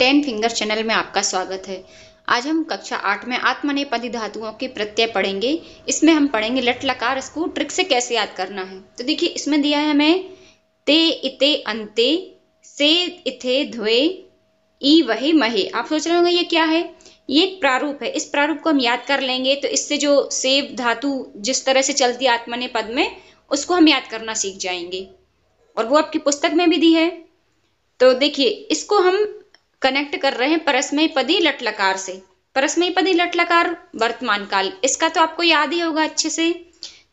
ten finger channel में आपका स्वागत है आज हम कक्षा आठ में आत्मनेपदी धातुओं के प्रत्यय पढ़ेंगे इसमें हम पढ़ेंगे लट लकार इसको ट्रिक से कैसे याद करना है तो देखिए इसमें दिया है हमें ते इते अंते से इथे धुए ई वहे महे आप सोच रहे होंगे ये क्या है ये एक प्रारूप है इस प्रारूप को हम याद कर लेंगे तो इससे जो सेव धातु जिस तरह से चलती है पद में उसको हम याद करना सीख जाएंगे और वो आपकी पुस्तक में भी दी है तो देखिए इसको हम कनेक्ट कर रहे हैं परस्मय पदी लटलकार से परस्मय पदी लटलकार वर्तमान काल इसका तो आपको याद ही होगा अच्छे से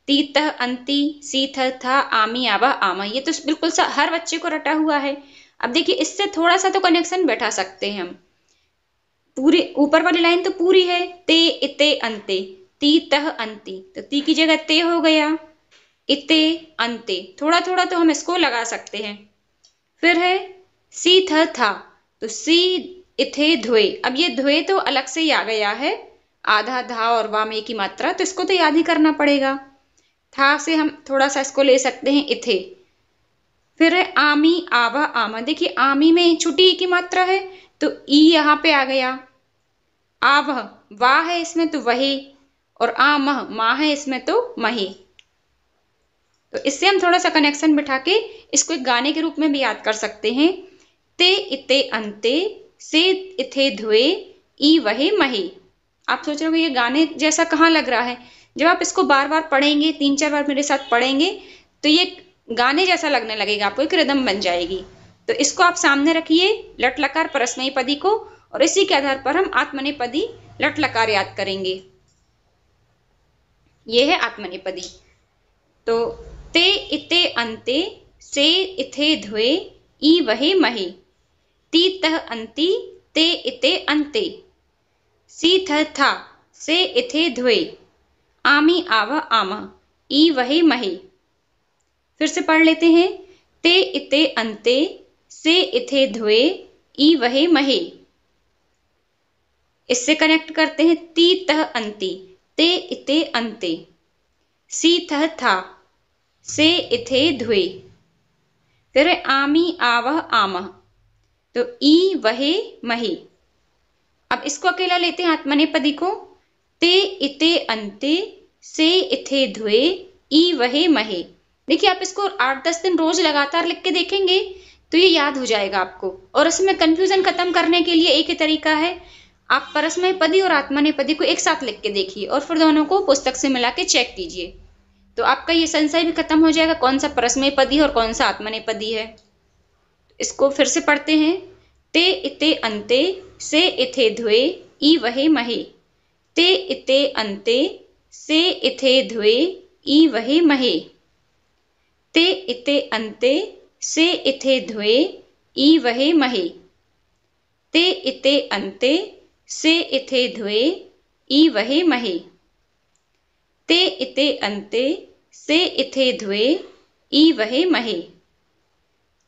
तीत अंति सीथ था आमी आवा आमा ये तो बिल्कुल सा हर बच्चे को रटा हुआ है अब देखिए इससे थोड़ा सा तो कनेक्शन बैठा सकते हैं हम पूरी ऊपर वाली लाइन तो पूरी है ते इते अंते ती तह अंति तो ती की जगह ते हो गया इते अंते थोड़ा थोड़ा तो हम इसको लगा सकते हैं फिर है सी थ था तो सी इथे ध्वे अब ये ध्वे तो अलग से ही आ गया है आधा धा और वाम एक ही मात्रा तो इसको तो याद ही करना पड़ेगा था से हम थोड़ा सा इसको ले सकते हैं इथे फिर है आमी आवा आमा देखिए आमी में छुट्टी की मात्रा है तो ई यहाँ पे आ गया आव वाह है इसमें तो वही और आ मह माँ है इसमें तो मही तो इससे हम थोड़ा सा कनेक्शन बिठा के इसको एक गाने के रूप में भी याद कर सकते हैं ते इते अंते से इथे धुए ई वहे महे आप सोच रहे हो ये गाने जैसा कहाँ लग रहा है जब आप इसको बार बार पढ़ेंगे तीन चार बार मेरे साथ पढ़ेंगे तो ये गाने जैसा लगने लगेगा आपको एक रिदम बन जाएगी तो इसको आप सामने रखिए लट लकार परस्मयी पदी को और इसी के आधार पर हम आत्मनेपदी लट लकार याद करेंगे ये है आत्मनेपदी तो ते इते अंते से इथे धुए ई वहे महे तह अंति ते इते सी थ था से इथे ध्वे आमी आव आम ई वहे महे फिर से पढ़ लेते हैं ते इते अंते से इथे ध्वे ई वहे महे इससे कनेक्ट करते हैं ती तह अंति ते इते अंते सी थ था से इथे ध्वे फिर आमी आवह आम तो ई वहे मही अब इसको अकेला लेते हैं आत्मनेपदी को ते इते अंते से इथे धुए ई वहे महे देखिए आप इसको आठ दस दिन रोज लगातार लिख के देखेंगे तो ये याद हो जाएगा आपको और इसमें कंफ्यूजन खत्म करने के लिए एक ही तरीका है आप परस्मय पदी और आत्मने पदी को एक साथ लिख के देखिए और फिर दोनों को पुस्तक से मिला के चेक कीजिए तो आपका ये संशय भी खत्म हो जाएगा कौन सा परस्मय पदी और कौन सा पदी है इसको फिर से पढ़ते हैं ते इते अंते से इथे धुए ई वहे महे ते इते अंते से इथे धुए ई वहे महे ते इते अंते से इथे धुए ई वहे महे ते इते अंते से इथे धुए ई वहे महे ते इते अंते से इथे धुए ई वहे महे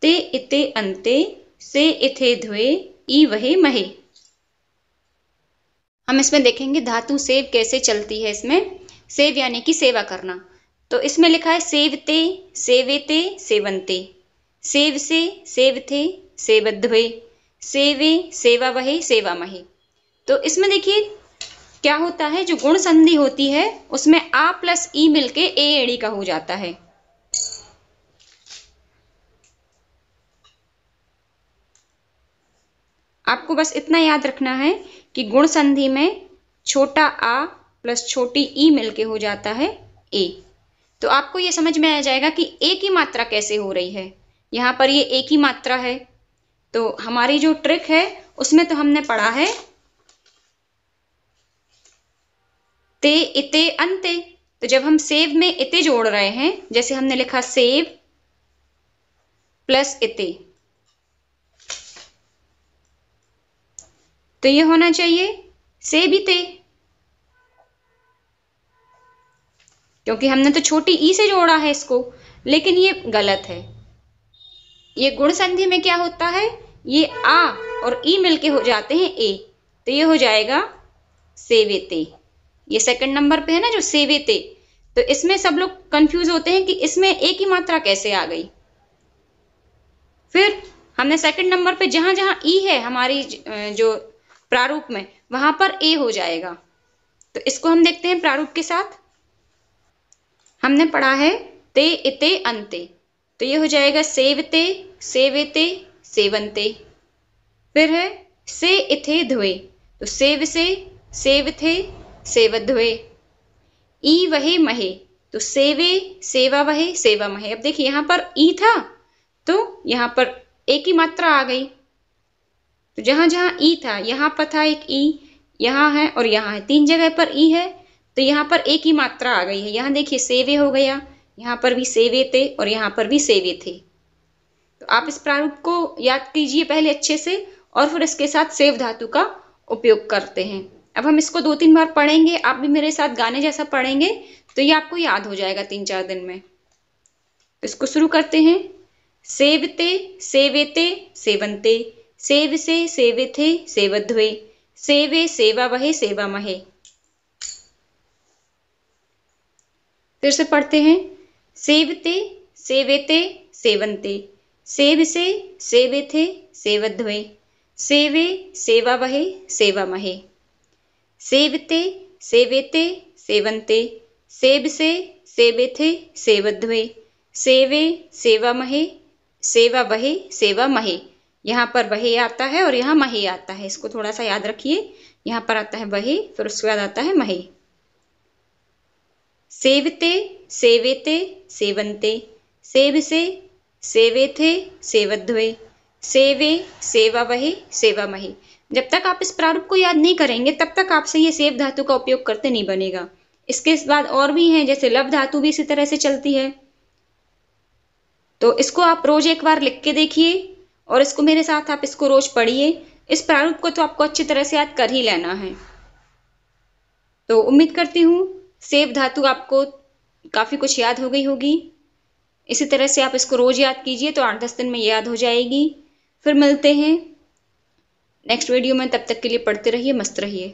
ते इते अन्ते से इथे ध्वे ई वहे महे हम इसमें देखेंगे धातु सेव कैसे चलती है इसमें सेव यानी कि सेवा करना तो इसमें लिखा है सेवते सेवेते सेवंते सेव से सेव थे सेवध्वे सेवे सेवा वहे सेवा महे तो इसमें देखिए क्या होता है जो गुण संधि होती है उसमें आ प्लस ई मिलके ए एड़ी का हो जाता है आपको बस इतना याद रखना है कि गुण संधि में छोटा आ प्लस छोटी ई मिलके हो जाता है ए तो आपको ये समझ में आ जाएगा कि ए की मात्रा कैसे हो रही है यहाँ पर ये ए की मात्रा है तो हमारी जो ट्रिक है उसमें तो हमने पढ़ा है ते इते अंते तो जब हम सेव में इते जोड़ रहे हैं जैसे हमने लिखा सेव प्लस इते तो ये होना चाहिए से भी ते क्योंकि हमने तो छोटी ई से जोड़ा है इसको लेकिन ये गलत है ये गुण संधि में क्या होता है ये आ और ई मिलके हो जाते हैं ए तो ये हो जाएगा सेवेते ये सेकंड नंबर पे है ना जो सेवेते तो इसमें सब लोग कंफ्यूज होते हैं कि इसमें ए की मात्रा कैसे आ गई फिर हमने सेकंड नंबर पे जहां जहां ई है हमारी जो प्रारूप में वहां पर ए हो जाएगा तो इसको हम देखते हैं प्रारूप के साथ हमने पढ़ा है ते इते अंते तो ये हो जाएगा सेवते सेवेते सेवंते फिर है से इथे धुए तो सेव से सेव थे सेव धुए ई वहे महे तो सेवे सेवा वहे सेवा महे अब देखिए यहां पर ई था तो यहां पर ए की मात्रा आ गई तो जहाँ जहाँ ई था यहाँ पर था एक ई यहाँ है और यहाँ है तीन जगह पर ई है तो यहाँ पर एक ही मात्रा आ गई है यहाँ देखिए सेवे हो गया यहाँ पर भी सेवे थे और यहाँ पर भी सेवे थे तो आप इस प्रारूप को याद कीजिए पहले अच्छे से और फिर इसके साथ सेव धातु का उपयोग करते हैं अब हम इसको दो तीन बार पढ़ेंगे आप भी मेरे साथ गाने जैसा पढ़ेंगे तो ये आपको याद हो जाएगा तीन चार दिन में तो इसको शुरू करते हैं सेवते सेवेते सेवनते सेव से सेविथे सेवध्वे सेवे सेवा वहे सेवा महे फिर से पढ़ते हैं सेवते सेवेते सेवन्ते सेव से सेवेथे सेवध्वे सेवे सेवा वहे सेवा महे सेवते सेवेते सेवन्ते सेब से सेवेथे सेवध्वे सेवे सेवा महे सेवा वहे सेवा महे यहाँ पर वही आता है और यहाँ मही आता है इसको थोड़ा सा याद रखिए यहाँ पर आता है वही फिर उसके बाद आता है मही सेवते सेवेते सेवनते सेव से सेवे थे सेवध्वे सेवे सेवा वही सेवा मही जब तक आप इस प्रारूप को याद नहीं करेंगे तब तक आपसे ये सेव धातु का उपयोग करते नहीं बनेगा इसके बाद और भी हैं जैसे लव धातु भी इसी तरह से चलती है तो इसको आप रोज एक बार लिख के देखिए और इसको मेरे साथ आप इसको रोज पढ़िए इस प्रारूप को तो आपको अच्छी तरह से याद कर ही लेना है तो उम्मीद करती हूँ सेव धातु आपको काफ़ी कुछ याद हो गई होगी इसी तरह से आप इसको रोज़ याद कीजिए तो आठ दस दिन में याद हो जाएगी फिर मिलते हैं नेक्स्ट वीडियो में तब तक के लिए पढ़ते रहिए मस्त रहिए